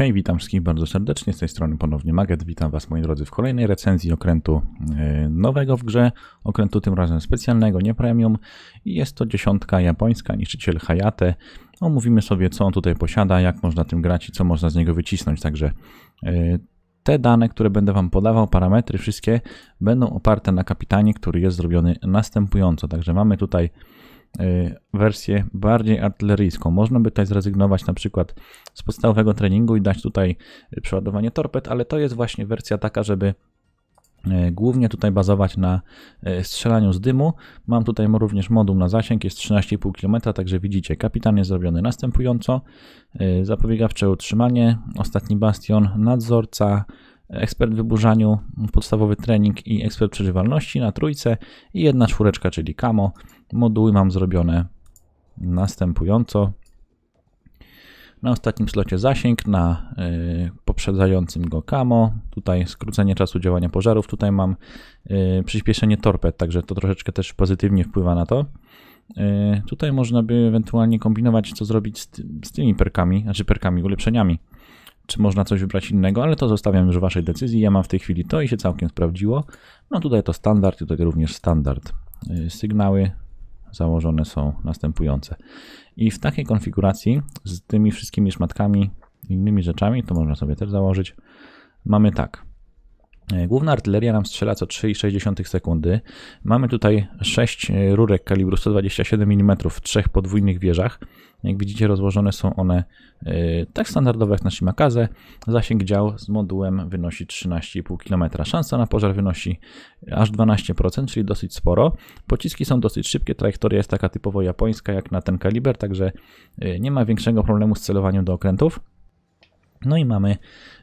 Hej, witam wszystkich bardzo serdecznie, z tej strony ponownie Maget. Witam Was, moi drodzy, w kolejnej recenzji okrętu e, nowego w grze, okrętu tym razem specjalnego, nie premium. I jest to dziesiątka japońska, niszczyciel Hayate. Omówimy sobie, co on tutaj posiada, jak można tym grać i co można z niego wycisnąć. Także e, te dane, które będę Wam podawał, parametry wszystkie, będą oparte na kapitanie, który jest zrobiony następująco. Także mamy tutaj Y, wersję bardziej artyleryjską. Można by tutaj zrezygnować na przykład z podstawowego treningu i dać tutaj przeładowanie torped, ale to jest właśnie wersja taka, żeby y, głównie tutaj bazować na y, strzelaniu z dymu. Mam tutaj również moduł na zasięg, jest 13,5 km, także widzicie, kapitan jest zrobiony następująco. Zapobiegawcze utrzymanie, ostatni bastion, nadzorca, ekspert w wyburzaniu, podstawowy trening i ekspert przeżywalności na trójce i jedna czwóreczka, czyli kamo moduły mam zrobione następująco. Na ostatnim slocie zasięg, na y, poprzedzającym go kamo, tutaj skrócenie czasu działania pożarów, tutaj mam y, przyspieszenie torped, także to troszeczkę też pozytywnie wpływa na to. Y, tutaj można by ewentualnie kombinować, co zrobić z, ty z tymi perkami, znaczy perkami, ulepszeniami. Czy można coś wybrać innego, ale to zostawiam już waszej decyzji. Ja mam w tej chwili to i się całkiem sprawdziło. No tutaj to standard, tutaj również standard. Y, sygnały założone są następujące. I w takiej konfiguracji z tymi wszystkimi szmatkami, innymi rzeczami, to można sobie też założyć, mamy tak. E, główna artyleria nam strzela co 3,6 sekundy. Mamy tutaj 6 e, rurek kalibru 127 mm w trzech podwójnych wieżach. Jak widzicie rozłożone są one e, tak standardowe jak na Shimakaze. Zasięg dział z modułem wynosi 13,5 km. Szansa na pożar wynosi aż 12%, czyli dosyć sporo. Pociski są dosyć szybkie, trajektoria jest taka typowo japońska jak na ten kaliber, także nie ma większego problemu z celowaniem do okrętów. No i mamy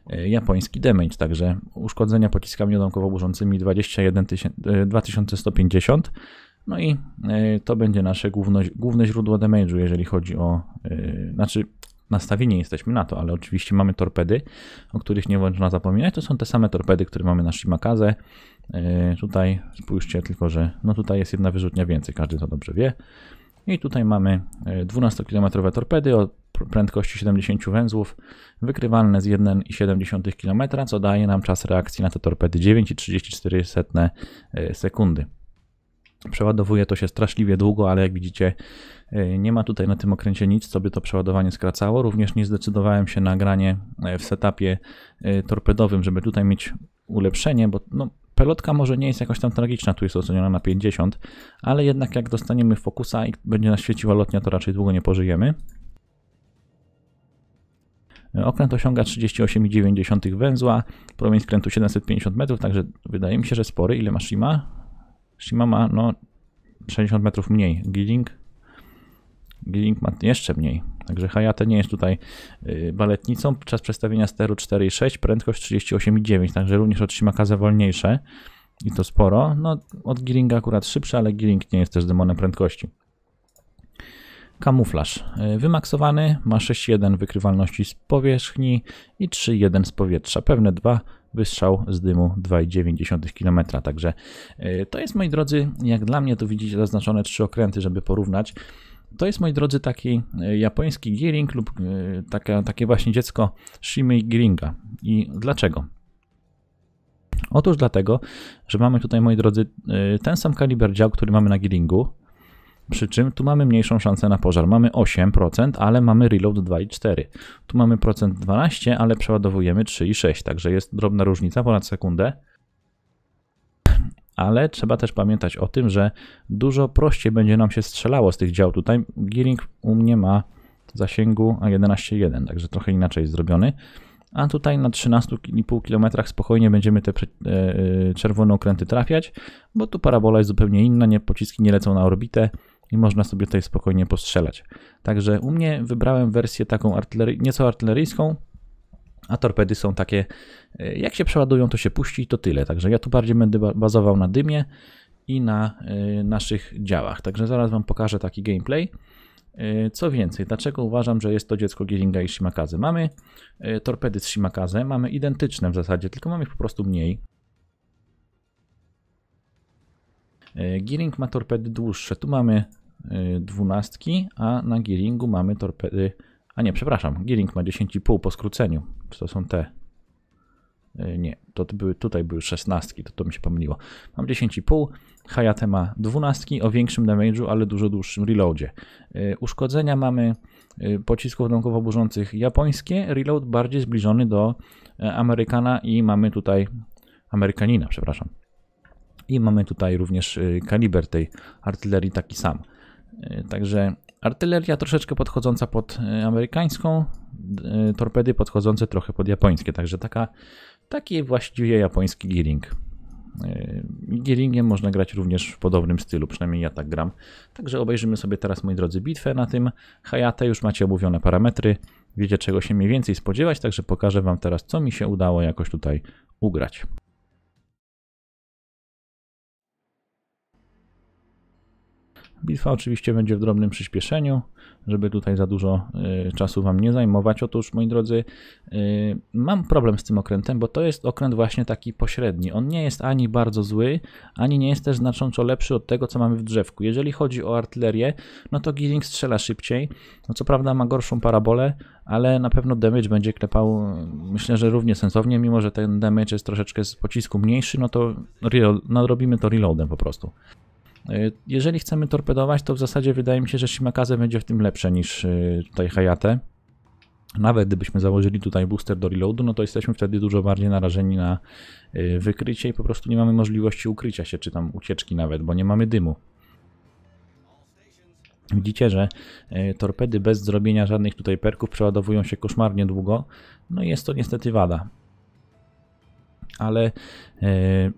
e, japoński damage, także uszkodzenia pociskami odonkowo-burzącymi 2150. No i e, to będzie nasze główno, główne źródło damage'u, jeżeli chodzi o... E, znaczy nastawieni jesteśmy na to, ale oczywiście mamy torpedy, o których nie można zapominać. To są te same torpedy, które mamy na Shimakaze. Tutaj spójrzcie tylko, że no tutaj jest jedna wyrzutnia więcej, każdy to dobrze wie. I tutaj mamy 12-kilometrowe torpedy o prędkości 70 węzłów, wykrywalne z 1,7 km, co daje nam czas reakcji na te torpedy 9,34 e, sekundy. Przeładowuje to się straszliwie długo, ale jak widzicie, e, nie ma tutaj na tym okręcie nic, co by to przeładowanie skracało. Również nie zdecydowałem się na granie e, w setupie torpedowym, żeby tutaj mieć ulepszenie, bo no, pelotka może nie jest jakoś tam tragiczna, tu jest oceniona na 50, ale jednak jak dostaniemy fokusa i będzie nas świeciła lotnia, to raczej długo nie pożyjemy. Okręt osiąga 38,9 węzła, promień skrętu 750 metrów, także wydaje mi się, że spory. Ile ma Shima? Shima ma no 60 metrów mniej. Gilling? Gilling ma jeszcze mniej. Także Hayate nie jest tutaj y, baletnicą. Czas przestawienia steru 4,6, prędkość 38,9, także również od Shimakaza wolniejsze i to sporo. No, od Gillinga akurat szybsze, ale Gilling nie jest też demonem prędkości. Kamuflaż y, wymaksowany, ma 6,1 wykrywalności z powierzchni i 3,1 z powietrza. Pewne dwa wystrzał z dymu 2,9 km. Także y, to jest, moi drodzy, jak dla mnie, tu widzicie zaznaczone trzy okręty, żeby porównać. To jest, moi drodzy, taki y, japoński gearing lub takie właśnie dziecko Shimei Gearinga. I dlaczego? Otóż dlatego, że mamy tutaj, moi drodzy, ten sam kaliber dział, który mamy na Gearingu, przy czym tu mamy mniejszą szansę na pożar. Mamy 8%, ale mamy reload 2,4. Tu mamy procent 12, ale przeładowujemy 3,6, także jest drobna różnica, ponad sekundę. Ale trzeba też pamiętać o tym, że dużo prościej będzie nam się strzelało z tych dział. Tutaj gearing u mnie ma zasięgu A11.1, także trochę inaczej jest zrobiony. A tutaj na 13,5 km spokojnie będziemy te e, e, czerwone okręty trafiać, bo tu parabola jest zupełnie inna, nie, pociski nie lecą na orbitę, i można sobie tutaj spokojnie postrzelać. Także u mnie wybrałem wersję taką artylery, nieco artyleryjską, a torpedy są takie, e, jak się przeładują, to się puści i to tyle. Także ja tu bardziej będę bazował na dymie i na e, naszych działach. Także zaraz Wam pokażę taki gameplay. E, co więcej, dlaczego uważam, że jest to dziecko Gieringa i Shimakaze? Mamy torpedy z Shimakaze, mamy identyczne w zasadzie, tylko mamy ich po prostu mniej. E, gearing ma torpedy dłuższe. Tu mamy e, dwunastki, a na gearingu mamy torpedy... A nie, przepraszam, gearing ma 10,5 po skróceniu. Czy to są te? E, nie, to były, tutaj były szesnastki, to, to mi się pomyliło. Mam 10,5, Hayate ma dwunastki o większym damage'u, ale dużo dłuższym reloadzie. Uszkodzenia mamy pocisków odnąkowo-burzących japońskie, reload bardziej zbliżony do Amerykana i mamy tutaj Amerykanina, przepraszam i mamy tutaj również y, kaliber tej artylerii taki sam. Y, także artyleria troszeczkę podchodząca pod y, amerykańską, torpedy podchodzące trochę pod japońskie, także taka, taki właściwie japoński gearing. Gearingiem można grać również w podobnym stylu, przynajmniej ja tak gram. Także obejrzymy sobie teraz, moi drodzy, bitwę na tym Hayate. Już macie omówione parametry, wiecie czego się mniej więcej spodziewać, także pokażę Wam teraz, co mi się udało jakoś tutaj ugrać. Bitwa oczywiście będzie w drobnym przyspieszeniu, żeby tutaj za dużo y, czasu Wam nie zajmować. Otóż, moi drodzy, y, mam problem z tym okrętem, bo to jest okręt właśnie taki pośredni. On nie jest ani bardzo zły, ani nie jest też znacząco lepszy od tego, co mamy w drzewku. Jeżeli chodzi o artylerię, no to Gilling strzela szybciej. No co prawda ma gorszą parabolę, ale na pewno damage będzie klepał, myślę, że równie sensownie, mimo że ten damage jest troszeczkę z pocisku mniejszy, no to reload, nadrobimy no to reloadem po prostu. Y, jeżeli chcemy torpedować, to w zasadzie wydaje mi się, że Shimakaze będzie w tym lepsze niż y, tutaj Hayate. Nawet gdybyśmy założyli tutaj booster do reloadu, no to jesteśmy wtedy dużo bardziej narażeni na y, wykrycie i po prostu nie mamy możliwości ukrycia się, czy tam ucieczki nawet, bo nie mamy dymu. Widzicie, że torpedy bez zrobienia żadnych tutaj perków przeładowują się koszmarnie długo. No i jest to niestety wada ale e,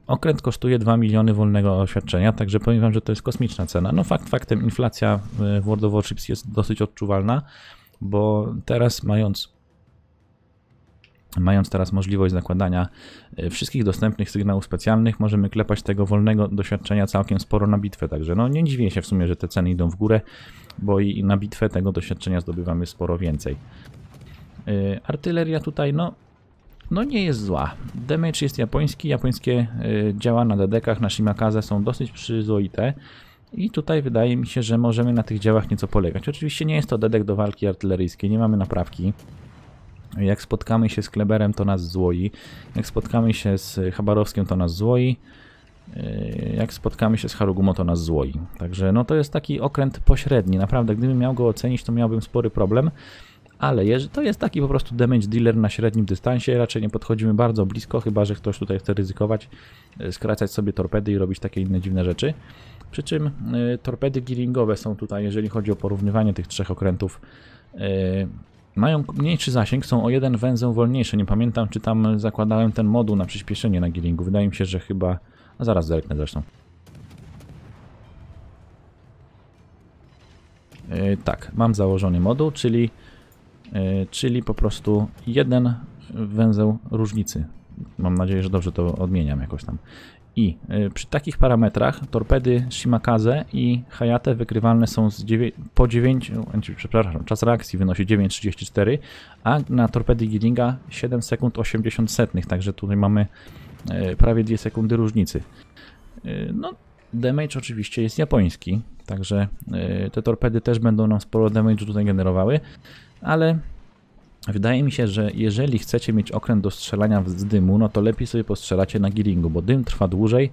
okręt kosztuje 2 miliony wolnego oświadczenia, także powiem wam, że to jest kosmiczna cena. No fakt faktem, inflacja e, w World of Warships jest dosyć odczuwalna, bo teraz mając Mając teraz możliwość zakładania e, wszystkich dostępnych sygnałów specjalnych, możemy klepać tego wolnego doświadczenia całkiem sporo na bitwę. Także no, nie dziwię się w sumie, że te ceny idą w górę, bo i na bitwę tego doświadczenia zdobywamy sporo więcej. Artyleria tutaj, no no nie jest zła. Damage jest japoński, japońskie e, działa na dedekach na Shimakaze są dosyć przyzwoite. I tutaj wydaje mi się, że możemy na tych działach nieco polegać. Oczywiście nie jest to dedek do walki artyleryjskiej, nie mamy naprawki. Jak spotkamy się z Kleberem, to nas złoi. Jak spotkamy się z Chabarowskim, to nas złoi. E, jak spotkamy się z Harugumo, to nas złoi. Także no to jest taki okręt pośredni. Naprawdę, gdybym miał go ocenić, to miałbym spory problem ale to jest taki po prostu damage dealer na średnim dystansie, raczej nie podchodzimy bardzo blisko, chyba że ktoś tutaj chce ryzykować, e, skracać sobie torpedy i robić takie inne dziwne rzeczy. Przy czym e, torpedy gearingowe są tutaj, jeżeli chodzi o porównywanie tych trzech okrętów, e, mają mniejszy zasięg, są o jeden węzeł wolniejsze. Nie pamiętam, czy tam zakładałem ten moduł na przyspieszenie na gearingu. Wydaje mi się, że chyba... A zaraz zerknę zresztą. Yy, tak, mam założony moduł, czyli E, czyli po prostu jeden węzeł różnicy. Mam nadzieję, że dobrze to odmieniam jakoś tam. I e, przy takich parametrach torpedy Shimakaze i Hayate wykrywalne są z 9, po 9, przepraszam, czas reakcji wynosi 9,34, a na torpedy Gillinga 7 sekund 80 setnych, także tutaj mamy e, prawie 2 sekundy różnicy. No, damage oczywiście jest japoński, także te torpedy też będą nam sporo damage tutaj generowały ale wydaje mi się, że jeżeli chcecie mieć okręt do strzelania z dymu, no to lepiej sobie postrzelacie na gearingu, bo dym trwa dłużej,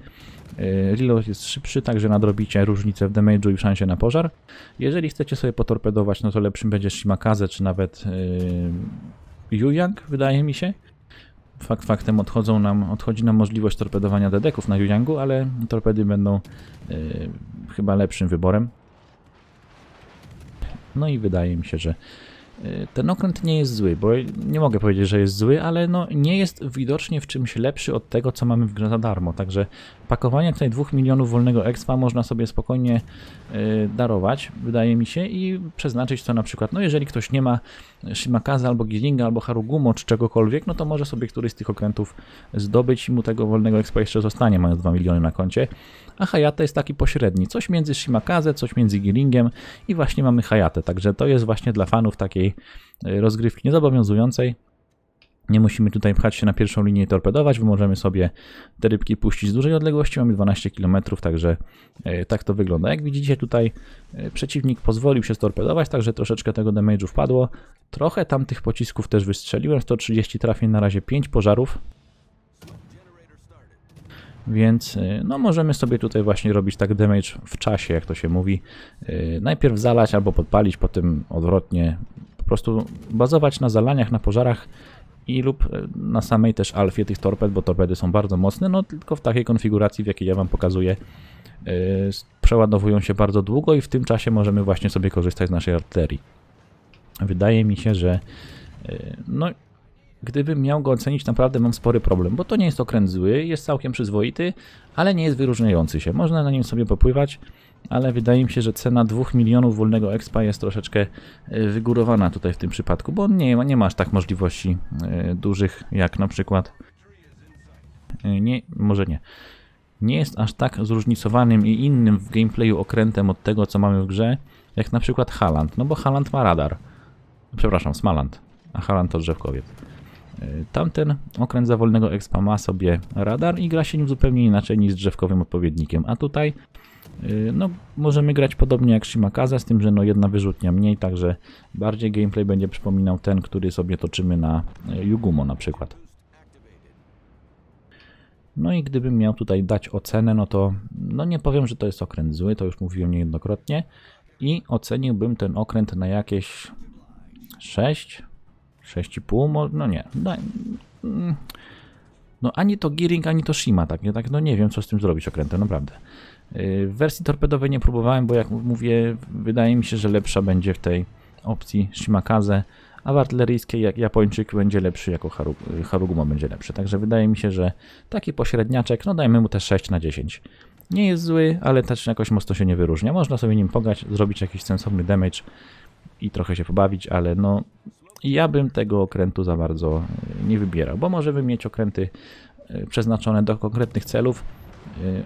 e, reload jest szybszy, także nadrobicie różnicę w damage'u i w szansie na pożar. Jeżeli chcecie sobie potorpedować, no to lepszym będzie Shimakaze czy nawet yy, e, Yuyang, wydaje mi się. Fakt faktem odchodzą nam, odchodzi nam możliwość torpedowania dedeków na Yuyangu, ale torpedy będą yy, chyba lepszym wyborem. No i wydaje mi się, że Y, ten okręt nie jest zły, bo nie mogę powiedzieć, że jest zły, ale no nie jest widocznie w czymś lepszy od tego, co mamy w grze za darmo. Także pakowanie tutaj 2 milionów wolnego expa można sobie spokojnie y, darować, wydaje mi się, i przeznaczyć to na przykład, no jeżeli ktoś nie ma Shimakaza albo Gizlinga, albo Harugumo czy czegokolwiek, no to może sobie któryś z tych okrętów zdobyć i mu tego wolnego expa jeszcze zostanie, mając 2 miliony na koncie a Hayate jest taki pośredni. Coś między Shimakaze, coś między Gillingiem i właśnie mamy Hayate. Także to jest właśnie dla fanów takiej e, rozgrywki niezobowiązującej. Nie musimy tutaj pchać się na pierwszą linię i torpedować, bo możemy sobie te rybki puścić z dużej odległości, mamy 12 km, także e, tak to wygląda. Jak widzicie tutaj e, przeciwnik pozwolił się storpedować, także troszeczkę tego damage'u wpadło. Trochę tam tych pocisków też wystrzeliłem, 130 trafień, na razie 5 pożarów, więc y, no, możemy sobie tutaj właśnie robić tak damage w czasie, jak to się mówi. Y, najpierw zalać albo podpalić, potem odwrotnie. Po prostu bazować na zalaniach, na pożarach i lub y, na samej też alfie tych torped, bo torpedy są bardzo mocne, no tylko w takiej konfiguracji, w jakiej ja Wam pokazuję, przeładowują się bardzo długo i w tym czasie możemy właśnie sobie korzystać z naszej arterii. Wydaje mi się, że no Gdybym miał go ocenić, naprawdę mam spory problem, bo to nie jest okręt zły, jest całkiem przyzwoity, ale nie jest wyróżniający się. Można na nim sobie popływać, ale wydaje mi się, że cena 2 milionów wolnego expa jest troszeczkę e, wygórowana tutaj w tym przypadku, bo nie, nie ma aż tak możliwości e, dużych jak na przykład... E, nie, może nie nie jest aż tak zróżnicowanym i innym w gameplayu okrętem od tego, co mamy w grze, jak na przykład Haland, no bo Haland ma radar. Przepraszam, Smaland, a Haland to drzewkowiec. Tamten okręt zawolnego expa ma sobie radar i gra się nim zupełnie inaczej niż z drzewkowym odpowiednikiem, a tutaj y, no, możemy grać podobnie jak Shimakaza, z tym, że no, jedna wyrzutnia mniej, także bardziej gameplay będzie przypominał ten, który sobie toczymy na y, Yugumo na przykład. No i gdybym miał tutaj dać ocenę, no to no nie powiem, że to jest okręt zły, to już mówiłem niejednokrotnie. I oceniłbym ten okręt na jakieś 6, 6,5 No nie. Mm. no ani to Gearing, ani to Shima, tak, nie, tak, no nie wiem co z tym zrobić okrętem, naprawdę. Y, w wersji torpedowej nie próbowałem, bo jak mówię, wydaje mi się, że lepsza będzie w tej opcji Shimakaze, a w artyleryjskiej jak Japończyk będzie lepszy, jako Haruguma będzie lepszy. Także wydaje mi się, że taki pośredniaczek, no dajmy mu też 6 na 10. Nie jest zły, ale też jakoś mocno się nie wyróżnia. Można sobie nim pogać, zrobić jakiś sensowny damage i trochę się pobawić, ale no ja bym tego okrętu za bardzo nie wybierał, bo możemy mieć okręty e, przeznaczone do konkretnych celów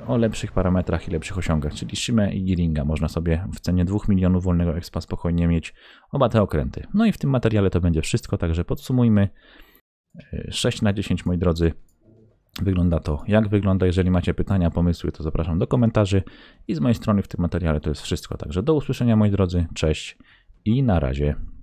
e, o lepszych parametrach i lepszych osiągach, czyli Shime i Giringa. Można sobie w cenie 2 milionów wolnego expa spokojnie mieć oba te okręty. No i w tym materiale to będzie wszystko, także podsumujmy. 6 e, na 10 moi drodzy. Wygląda to jak wygląda. Jeżeli macie pytania, pomysły, to zapraszam do komentarzy. I z mojej strony w tym materiale to jest wszystko. Także do usłyszenia moi drodzy. Cześć i na razie.